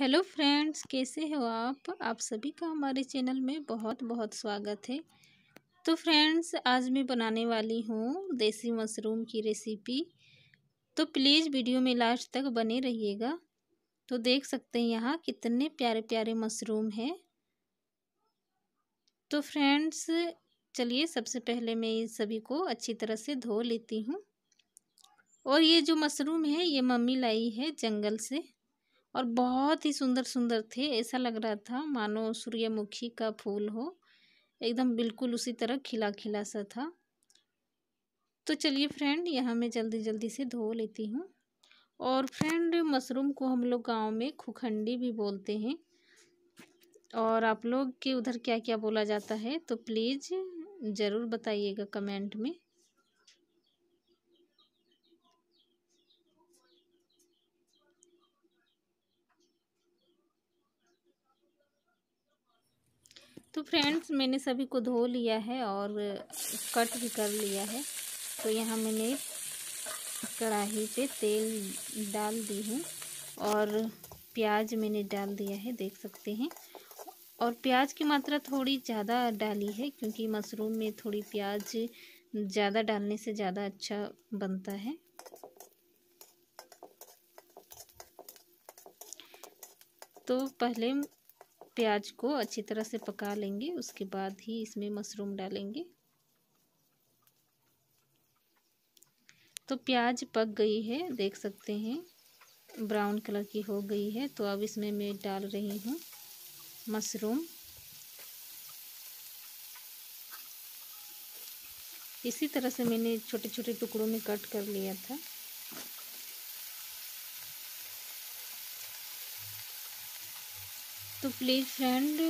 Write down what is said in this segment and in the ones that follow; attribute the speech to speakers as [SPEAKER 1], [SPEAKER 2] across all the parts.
[SPEAKER 1] hello friends कैसे हो आप आप सभी का हमारे चैनल में बहुत बहुत स्वागत है तो फ्रेंड्स आज मैं बनाने वाली हूँ देसी मशरूम की रेसिपी तो प्लीज़ वीडियो में लास्ट तक बने रहिएगा तो देख सकते हैं यहाँ कितने प्यारे प्यारे मशरूम हैं तो फ्रेंड्स चलिए सबसे पहले मैं इन सभी को अच्छी तरह से धो लेती हूँ और ये जो मशरूम है ये मम्मी लाई है जंगल से और बहुत ही सुंदर सुंदर थे ऐसा लग रहा था मानो सूर्यमुखी का फूल हो एकदम बिल्कुल उसी तरह खिला खिला सा था तो चलिए फ्रेंड यहाँ मैं जल्दी जल्दी से धो लेती हूँ और फ्रेंड मशरूम को हम लोग गांव में खुखंडी भी बोलते हैं और आप लोग के उधर क्या क्या बोला जाता है तो प्लीज़ ज़रूर बताइएगा कमेंट में तो फ्रेंड्स मैंने सभी को धो लिया है और कट भी कर लिया है तो यहाँ मैंने कढ़ाई पे तेल डाल दी हूँ और प्याज मैंने डाल दिया है देख सकते हैं और प्याज की मात्रा थोड़ी ज़्यादा डाली है क्योंकि मशरूम में थोड़ी प्याज ज़्यादा डालने से ज़्यादा अच्छा बनता है तो पहले प्याज को अच्छी तरह से पका लेंगे उसके बाद ही इसमें मशरूम डालेंगे तो प्याज पक गई है देख सकते हैं ब्राउन कलर की हो गई है तो अब इसमें मैं डाल रही हूँ मशरूम इसी तरह से मैंने छोटे छोटे टुकड़ों में कट कर लिया था तो प्लीज़ फ्रेंड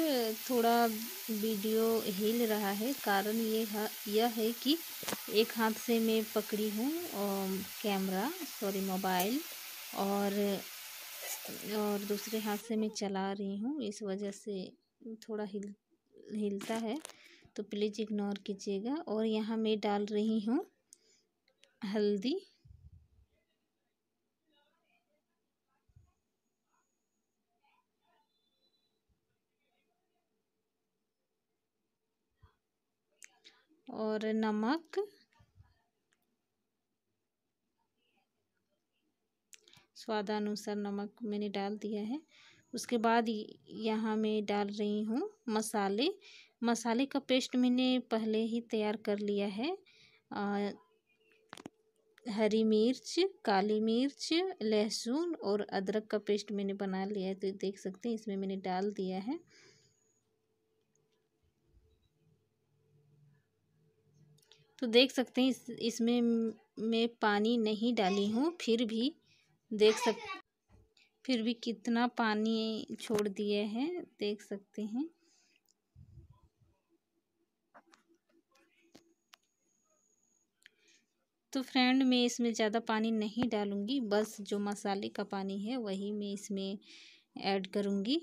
[SPEAKER 1] थोड़ा वीडियो हिल रहा है कारण ये है यह है कि एक हाथ से मैं पकड़ी हूँ कैमरा सॉरी मोबाइल और और दूसरे हाथ से मैं चला रही हूँ इस वजह से थोड़ा हिल हिलता है तो प्लीज़ इग्नोर कीजिएगा और यहाँ मैं डाल रही हूँ हल्दी और नमक स्वादानुसार नमक मैंने डाल दिया है उसके बाद यहाँ मैं डाल रही हूँ मसाले मसाले का पेस्ट मैंने पहले ही तैयार कर लिया है आ, हरी मिर्च काली मिर्च लहसुन और अदरक का पेस्ट मैंने बना लिया है तो देख सकते हैं इसमें मैंने डाल दिया है तो देख सकते हैं इस इसमें मैं पानी नहीं डाली हूँ फिर भी देख सक फिर भी कितना पानी छोड़ दिया है देख सकते हैं तो फ्रेंड मैं इसमें ज़्यादा पानी नहीं डालूँगी बस जो मसाले का पानी है वही मैं इसमें ऐड करूँगी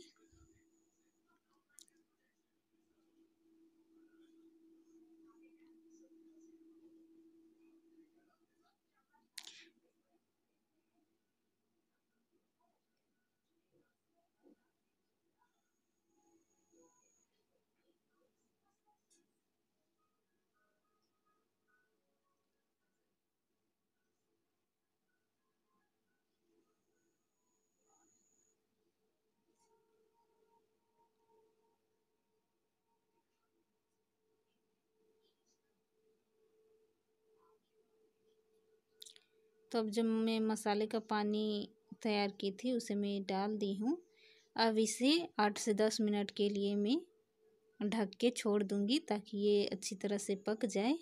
[SPEAKER 1] तो अब जब मैं मसाले का पानी तैयार की थी उसे मैं डाल दी हूँ अब इसे आठ से दस मिनट के लिए मैं ढक के छोड़ दूँगी ताकि ये अच्छी तरह से पक जाए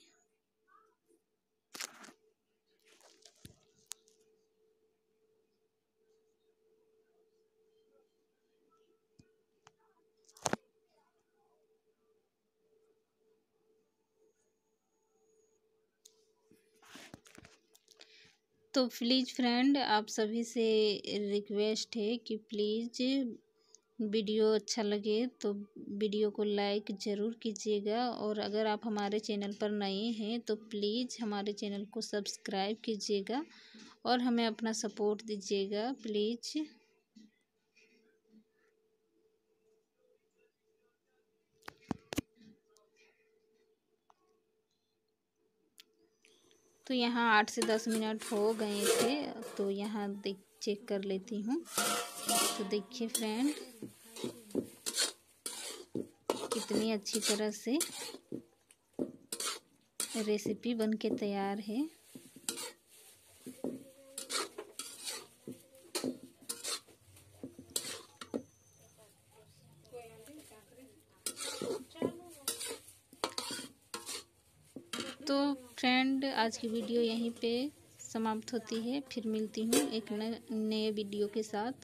[SPEAKER 1] तो प्लीज़ फ्रेंड आप सभी से रिक्वेस्ट है कि प्लीज़ वीडियो अच्छा लगे तो वीडियो को लाइक ज़रूर कीजिएगा और अगर आप हमारे चैनल पर नए हैं तो प्लीज़ हमारे चैनल को सब्सक्राइब कीजिएगा और हमें अपना सपोर्ट दीजिएगा प्लीज़ तो यहाँ आठ से दस मिनट हो गए थे तो यहाँ देख चेक कर लेती हूँ तो देखिए फ्रेंड कितनी अच्छी तरह से रेसिपी बन के तैयार है तो फ्रेंड आज की वीडियो यहीं पे समाप्त होती है फिर मिलती हूँ एक नए वीडियो के साथ